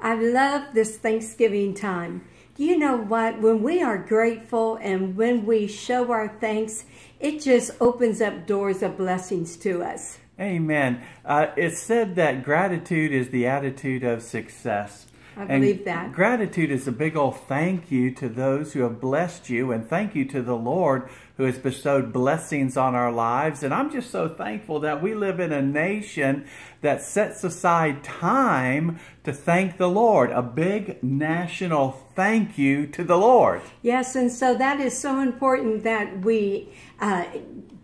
I love this Thanksgiving time. You know what? When we are grateful and when we show our thanks, it just opens up doors of blessings to us. Amen. Uh, it's said that gratitude is the attitude of success. I believe and that. Gratitude is a big old thank you to those who have blessed you and thank you to the Lord who has bestowed blessings on our lives. And I'm just so thankful that we live in a nation that sets aside time to thank the Lord, a big national thank you to the Lord. Yes, and so that is so important that we uh,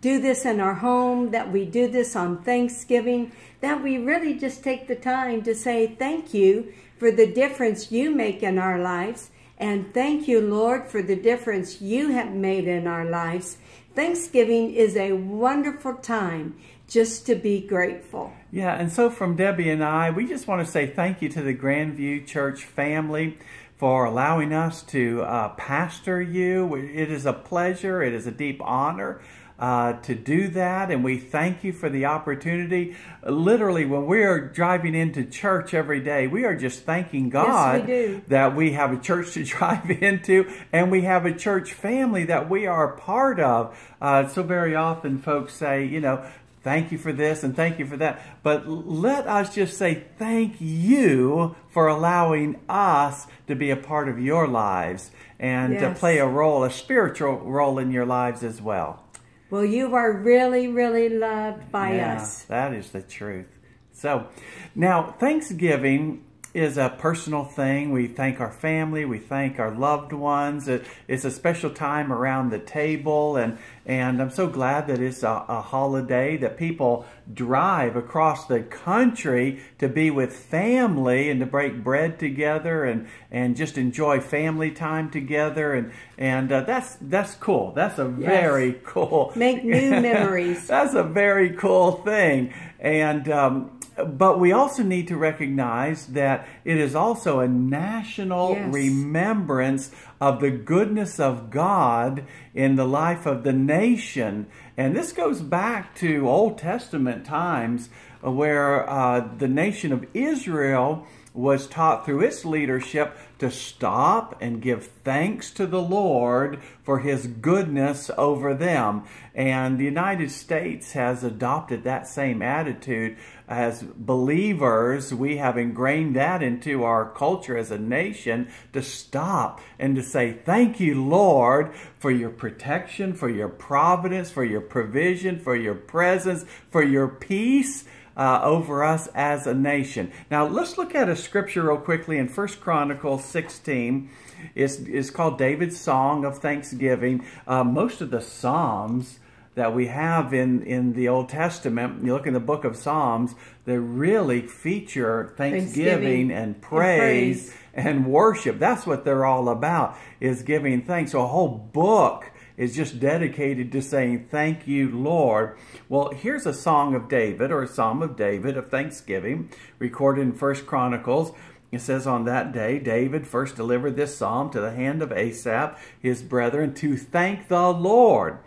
do this in our home, that we do this on Thanksgiving, that we really just take the time to say thank you for the difference you make in our lives. And thank you, Lord, for the difference you have made in our lives. Thanksgiving is a wonderful time just to be grateful. Yeah, and so from Debbie and I, we just want to say thank you to the Grandview Church family for allowing us to uh, pastor you. It is a pleasure. It is a deep honor uh, to do that, and we thank you for the opportunity. Literally, when we are driving into church every day, we are just thanking God yes, we that we have a church to drive into and we have a church family that we are a part of. Uh, so very often, folks say, you know, thank you for this and thank you for that. But let us just say thank you for allowing us to be a part of your lives and yes. to play a role, a spiritual role in your lives as well. Well, you are really, really loved by yeah, us. That is the truth. So now, Thanksgiving is a personal thing. We thank our family, we thank our loved ones. It, it's a special time around the table, and, and I'm so glad that it's a, a holiday that people drive across the country to be with family and to break bread together and, and just enjoy family time together. And, and uh, that's, that's cool. That's a yes. very cool... Make new memories. that's a very cool thing. And... Um, but we also need to recognize that it is also a national yes. remembrance of the goodness of God in the life of the nation. And this goes back to Old Testament times where uh, the nation of Israel was taught through its leadership to stop and give thanks to the Lord for his goodness over them. And the United States has adopted that same attitude. As believers, we have ingrained that into our culture as a nation to stop and to say, thank you, Lord, for your protection, for your providence, for your provision, for your presence, for your peace, uh, over us as a nation. Now let's look at a scripture real quickly in First Chronicles 16. It's, it's called David's Song of Thanksgiving. Uh, most of the Psalms that we have in, in the Old Testament, you look in the book of Psalms, they really feature thanksgiving, thanksgiving and, praise and praise and worship. That's what they're all about, is giving thanks. So a whole book is just dedicated to saying, Thank you, Lord. Well, here's a song of David or a psalm of David of thanksgiving recorded in First Chronicles. It says, On that day, David first delivered this psalm to the hand of Asaph, his brethren, to thank the Lord.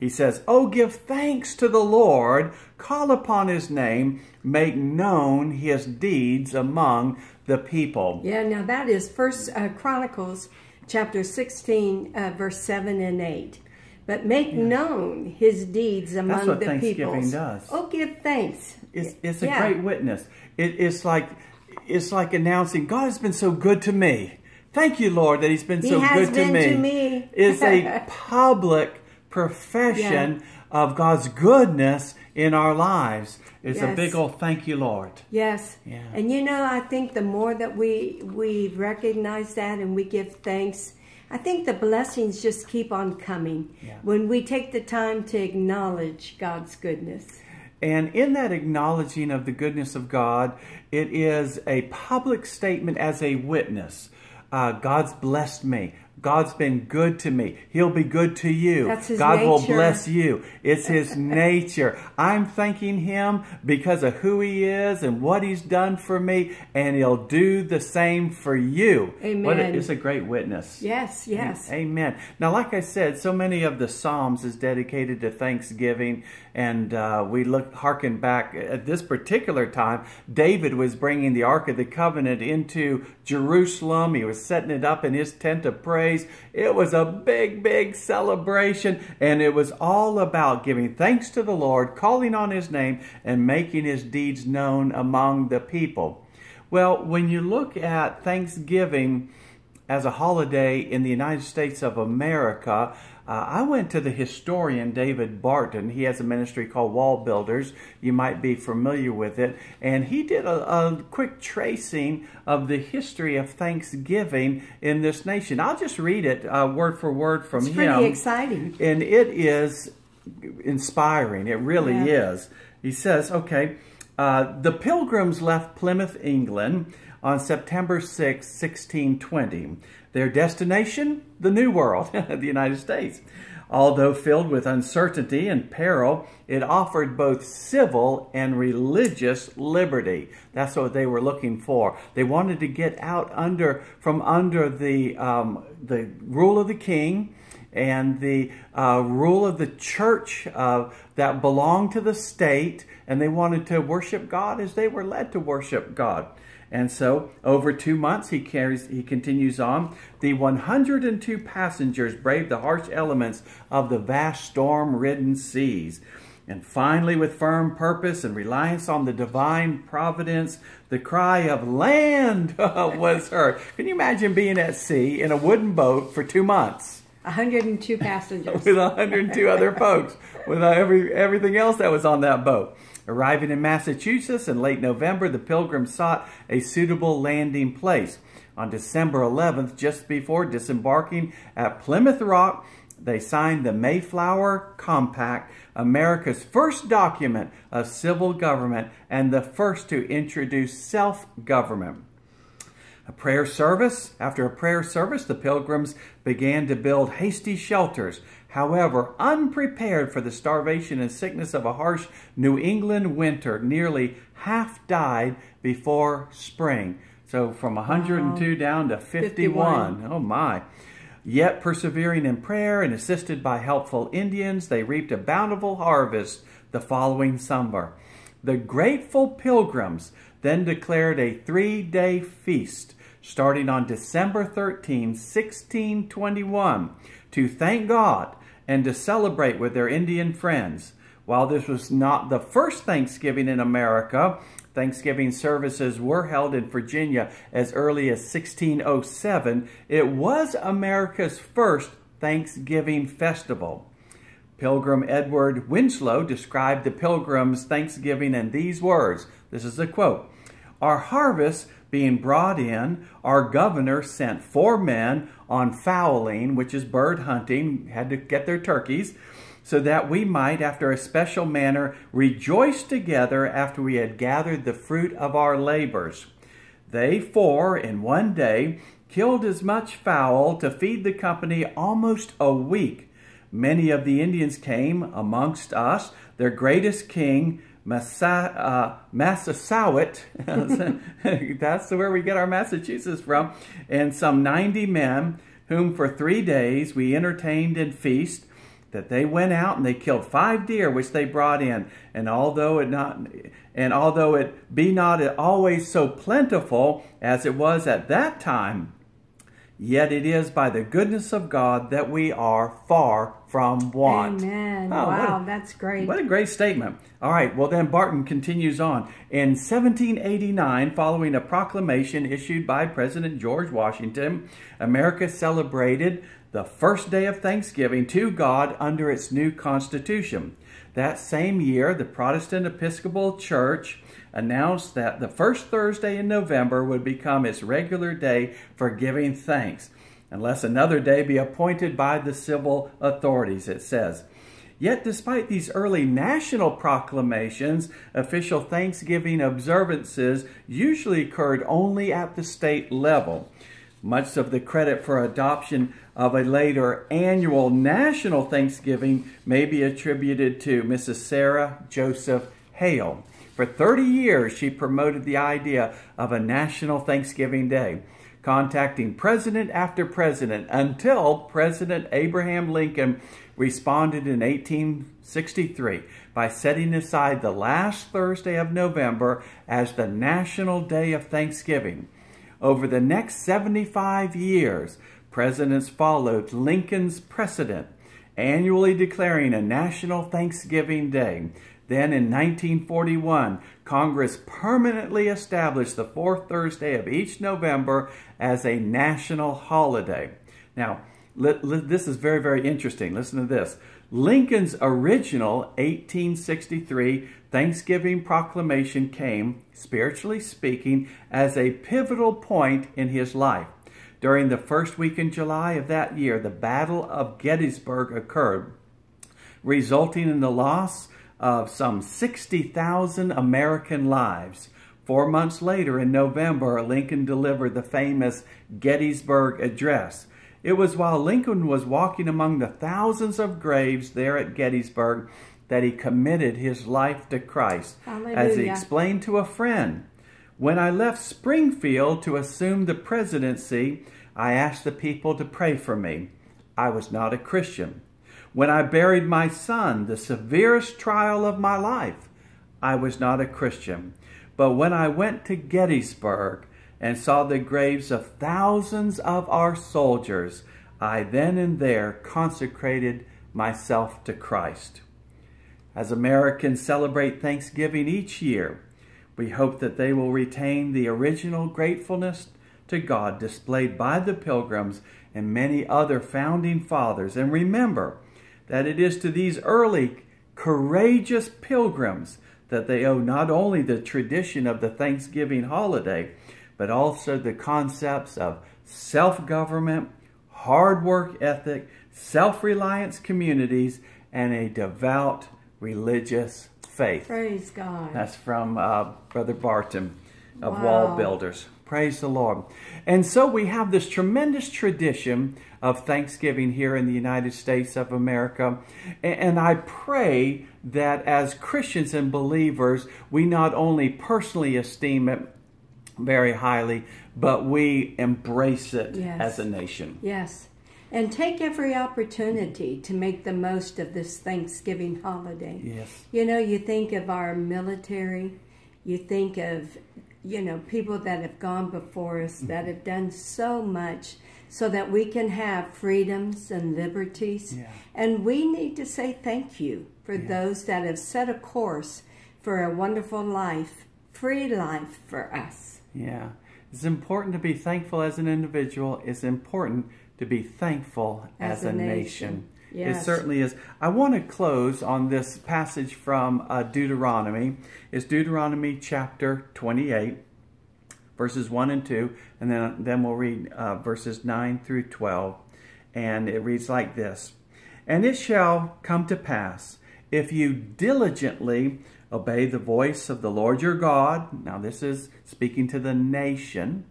He says, Oh, give thanks to the Lord, call upon his name, make known his deeds among the people. Yeah, now that is First uh, Chronicles chapter 16, uh, verse 7 and 8. But make yeah. known his deeds among the people. That's what Thanksgiving peoples. does. Oh, give thanks. It's, it's a yeah. great witness. It, it's like it's like announcing, God has been so good to me. Thank you, Lord, that he's been he so good been to me. To me. it's a public profession yeah of God's goodness in our lives. It's yes. a big old thank you, Lord. Yes. Yeah. And you know, I think the more that we we recognize that and we give thanks, I think the blessings just keep on coming yeah. when we take the time to acknowledge God's goodness. And in that acknowledging of the goodness of God, it is a public statement as a witness. Uh, God's blessed me. God's been good to me. He'll be good to you. God nature. will bless you. It's his nature. I'm thanking him because of who he is and what he's done for me, and he'll do the same for you. Amen. A, it's a great witness. Yes, yes. Amen. Now, like I said, so many of the Psalms is dedicated to thanksgiving, and uh, we look harken back at this particular time. David was bringing the Ark of the Covenant into Jerusalem. He was setting it up in his tent of prayer it was a big, big celebration, and it was all about giving thanks to the Lord, calling on his name, and making his deeds known among the people. Well, when you look at Thanksgiving as a holiday in the United States of America, uh, I went to the historian David Barton. He has a ministry called Wall Builders. You might be familiar with it. And he did a, a quick tracing of the history of Thanksgiving in this nation. I'll just read it uh, word for word from it's him. It's pretty exciting. And it is inspiring. It really yeah. is. He says, okay, uh, the pilgrims left Plymouth, England on September 6, 1620. Their destination, the New World, the United States. Although filled with uncertainty and peril, it offered both civil and religious liberty. That's what they were looking for. They wanted to get out under from under the, um, the rule of the king and the uh, rule of the church uh, that belonged to the state, and they wanted to worship God as they were led to worship God. And so over two months, he carries, he continues on. The 102 passengers braved the harsh elements of the vast storm-ridden seas. And finally, with firm purpose and reliance on the divine providence, the cry of land was heard. Can you imagine being at sea in a wooden boat for two months? 102 passengers. with 102 other folks, with uh, every, everything else that was on that boat. Arriving in Massachusetts in late November, the Pilgrims sought a suitable landing place. On December 11th, just before disembarking at Plymouth Rock, they signed the Mayflower Compact, America's first document of civil government and the first to introduce self-government. A prayer service. After a prayer service, the pilgrims began to build hasty shelters. However, unprepared for the starvation and sickness of a harsh New England winter, nearly half died before spring. So from 102 wow. down to 51. 51. Oh my. Yet persevering in prayer and assisted by helpful Indians, they reaped a bountiful harvest the following summer. The grateful pilgrims then declared a three day feast starting on December 13, 1621, to thank God and to celebrate with their Indian friends. While this was not the first Thanksgiving in America, Thanksgiving services were held in Virginia as early as 1607. It was America's first Thanksgiving festival. Pilgrim Edward Winslow described the pilgrims' Thanksgiving in these words. This is a quote. Our harvest being brought in, our governor sent four men on fowling, which is bird hunting, had to get their turkeys, so that we might, after a special manner, rejoice together after we had gathered the fruit of our labors. They four, in one day, killed as much fowl to feed the company almost a week. Many of the Indians came amongst us, their greatest king, Massa, uh, Massasoit, that's where we get our Massachusetts from, and some 90 men, whom for three days we entertained and feast, that they went out and they killed five deer which they brought in and although it not and although it be not always so plentiful as it was at that time Yet it is by the goodness of God that we are far from want. Amen. Oh, wow, a, that's great. What a great statement. All right, well, then Barton continues on. In 1789, following a proclamation issued by President George Washington, America celebrated the first day of thanksgiving to God under its new constitution. That same year, the Protestant Episcopal Church announced that the first Thursday in November would become its regular day for giving thanks, unless another day be appointed by the civil authorities, it says. Yet, despite these early national proclamations, official Thanksgiving observances usually occurred only at the state level. Much of the credit for adoption of a later annual national Thanksgiving may be attributed to Mrs. Sarah Joseph Hale. For 30 years, she promoted the idea of a National Thanksgiving Day, contacting president after president until President Abraham Lincoln responded in 1863 by setting aside the last Thursday of November as the National Day of Thanksgiving. Over the next 75 years, presidents followed Lincoln's precedent, annually declaring a National Thanksgiving Day then in 1941, Congress permanently established the fourth Thursday of each November as a national holiday. Now, this is very, very interesting. Listen to this. Lincoln's original 1863 Thanksgiving Proclamation came, spiritually speaking, as a pivotal point in his life. During the first week in July of that year, the Battle of Gettysburg occurred, resulting in the loss of some 60,000 American lives. Four months later, in November, Lincoln delivered the famous Gettysburg Address. It was while Lincoln was walking among the thousands of graves there at Gettysburg that he committed his life to Christ. Hallelujah. As he explained to a friend, when I left Springfield to assume the presidency, I asked the people to pray for me. I was not a Christian. When I buried my son, the severest trial of my life, I was not a Christian. But when I went to Gettysburg and saw the graves of thousands of our soldiers, I then and there consecrated myself to Christ. As Americans celebrate Thanksgiving each year, we hope that they will retain the original gratefulness to God displayed by the Pilgrims and many other founding fathers. And remember, that it is to these early, courageous pilgrims that they owe not only the tradition of the Thanksgiving holiday, but also the concepts of self-government, hard work ethic, self-reliance communities, and a devout religious faith. Praise God. That's from uh, Brother Barton of wow. Wall Builders. Praise the Lord. And so we have this tremendous tradition of Thanksgiving here in the United States of America. And I pray that as Christians and believers, we not only personally esteem it very highly, but we embrace it yes. as a nation. Yes. And take every opportunity to make the most of this Thanksgiving holiday. Yes. You know, you think of our military, you think of you know, people that have gone before us, mm-hmm. that have done so much so that we can have freedoms and liberties. Yeah. And we need to say thank you for yeah. those that have set a course for a wonderful life, free life for us. Yeah. It's important to be thankful as an individual. It's important to be thankful as, as a, nation. nation. Yes. It certainly is. I want to close on this passage from uh, Deuteronomy. It's Deuteronomy chapter 28, verses 1 and 2, and then, then we'll read uh, verses 9 through 12. And it reads like this, And it shall come to pass, if you diligently obey the voice of the Lord your God, now this is speaking to the nation,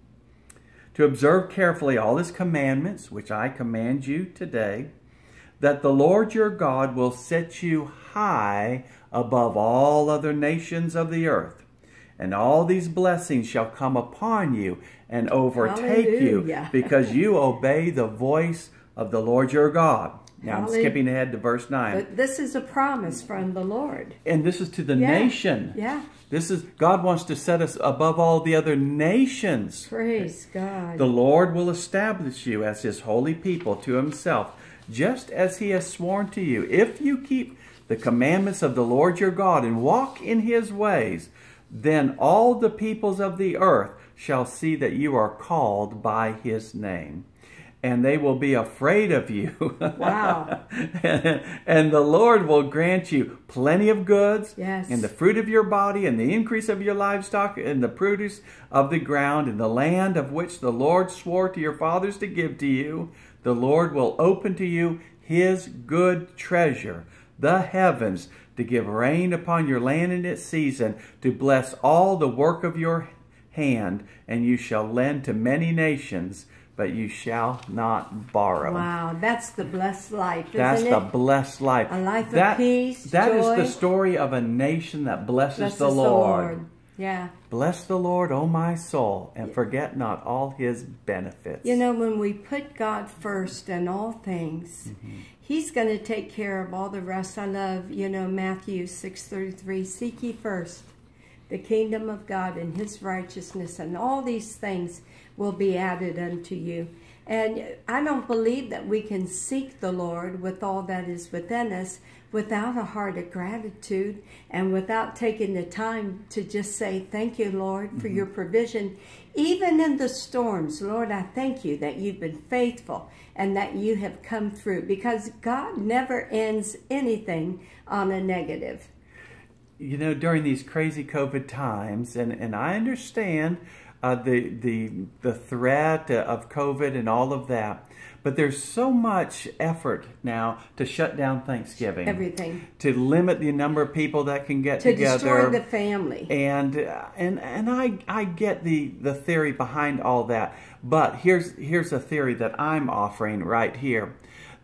to observe carefully all his commandments, which I command you today, that the Lord your God will set you high above all other nations of the earth. And all these blessings shall come upon you and overtake Hallelujah. you because you obey the voice of the Lord your God. Now I'm skipping ahead to verse 9. But this is a promise from the Lord. And this is to the yeah. nation. Yeah. This is God wants to set us above all the other nations. Praise God. The Lord will establish you as his holy people to himself just as he has sworn to you. If you keep the commandments of the Lord your God and walk in his ways, then all the peoples of the earth shall see that you are called by his name and they will be afraid of you. Wow. and the Lord will grant you plenty of goods, yes. and the fruit of your body, and the increase of your livestock, and the produce of the ground, and the land of which the Lord swore to your fathers to give to you. The Lord will open to you his good treasure, the heavens, to give rain upon your land in its season, to bless all the work of your hand, and you shall lend to many nations, but you shall not borrow. Wow, that's the blessed life, That's it? the blessed life. A life that, of peace, That joy. is the story of a nation that blesses, blesses the Lord. The Lord. Yeah. Bless the Lord, O my soul, and forget not all his benefits. You know, when we put God first in all things, mm -hmm. he's going to take care of all the rest. I love, you know, Matthew 6.33, seek ye first the kingdom of God and his righteousness, and all these things will be added unto you. And I don't believe that we can seek the Lord with all that is within us without a heart of gratitude and without taking the time to just say, Thank you, Lord, for mm -hmm. your mm-hmm. provision. Even in the storms, Lord, I thank you that you've been faithful and that you have come through because God never ends anything on a negative. You know, during these crazy COVID times, and, and I understand uh, the, the, the threat uh, of COVID and all of that. But there's so much effort now to shut down Thanksgiving. Everything. To limit the number of people that can get to together. To destroy the family. And uh, and and I I get the the theory behind all that. But here's here's a theory that I'm offering right here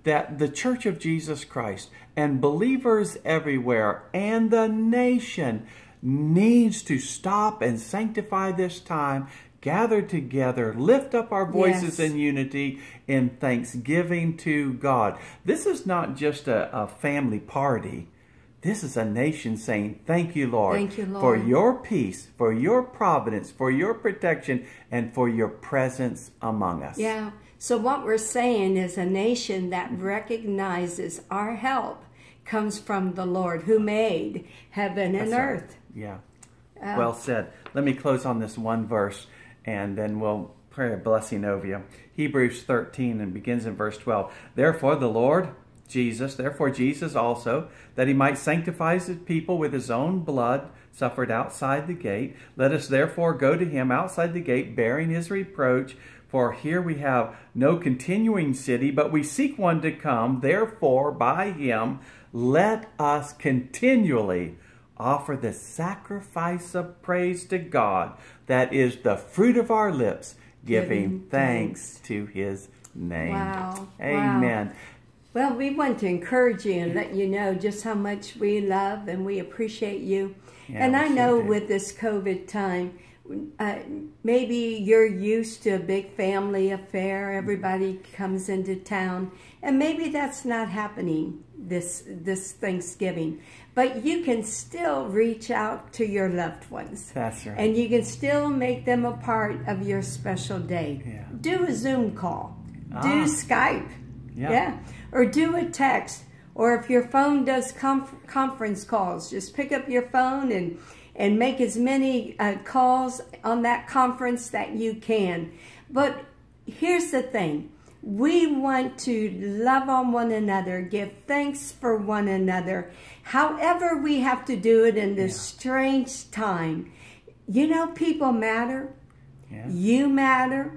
that the Church of Jesus Christ and believers everywhere and the nation needs to stop and sanctify this time, gather together, lift up our voices yes. in unity in thanksgiving to God. This is not just a, a family party. This is a nation saying, thank you, Lord, thank you, Lord, for your peace, for your providence, for your protection, and for your presence among us. Yeah. So what we're saying is a nation that recognizes our help comes from the Lord who made heaven and That's earth. Right. Yeah. Um, well said. Let me close on this one verse and then we'll pray a blessing over you. Hebrews 13 and begins in verse 12. Therefore, the Lord Jesus, therefore, Jesus also, that he might sanctify his people with his own blood, suffered outside the gate. Let us therefore go to him outside the gate, bearing his reproach. For here we have no continuing city, but we seek one to come. Therefore, by him, let us continually offer the sacrifice of praise to God, that is the fruit of our lips, giving, giving thanks to his name. Wow. Amen. Wow. Well, we want to encourage you and let you know just how much we love and we appreciate you. Yeah, and I know do. with this COVID time, uh, maybe you're used to a big family affair. Everybody comes into town, and maybe that's not happening this this Thanksgiving but you can still reach out to your loved ones. That's right. And you can still make them a part of your special day. Yeah. Do a Zoom call. Ah. Do Skype. Yeah. yeah. Or do a text. Or if your phone does conference calls, just pick up your phone and, and make as many uh, calls on that conference that you can. But here's the thing. We want to love on one another, give thanks for one another. However, we have to do it in this yeah. strange time. You know, people matter. Yeah. You matter.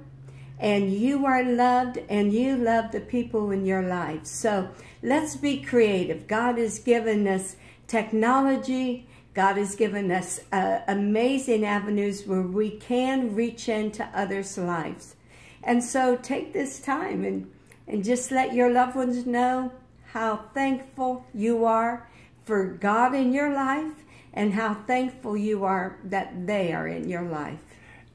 And you are loved, and you love the people in your life. So let's be creative. God has given us technology. God has given us uh, amazing avenues where we can reach into others' lives. And so take this time and, and just let your loved ones know how thankful you are for God in your life and how thankful you are that they are in your life.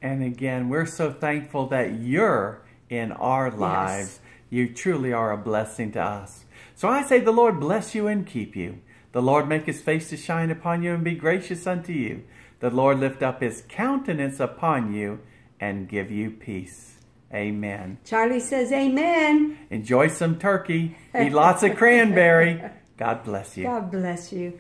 And again, we're so thankful that you're in our lives. Yes. You truly are a blessing to us. So I say, the Lord bless you and keep you. The Lord make his face to shine upon you and be gracious unto you. The Lord lift up his countenance upon you and give you peace. Amen. Charlie says amen. Enjoy some turkey. Eat lots of cranberry. God bless you. God bless you.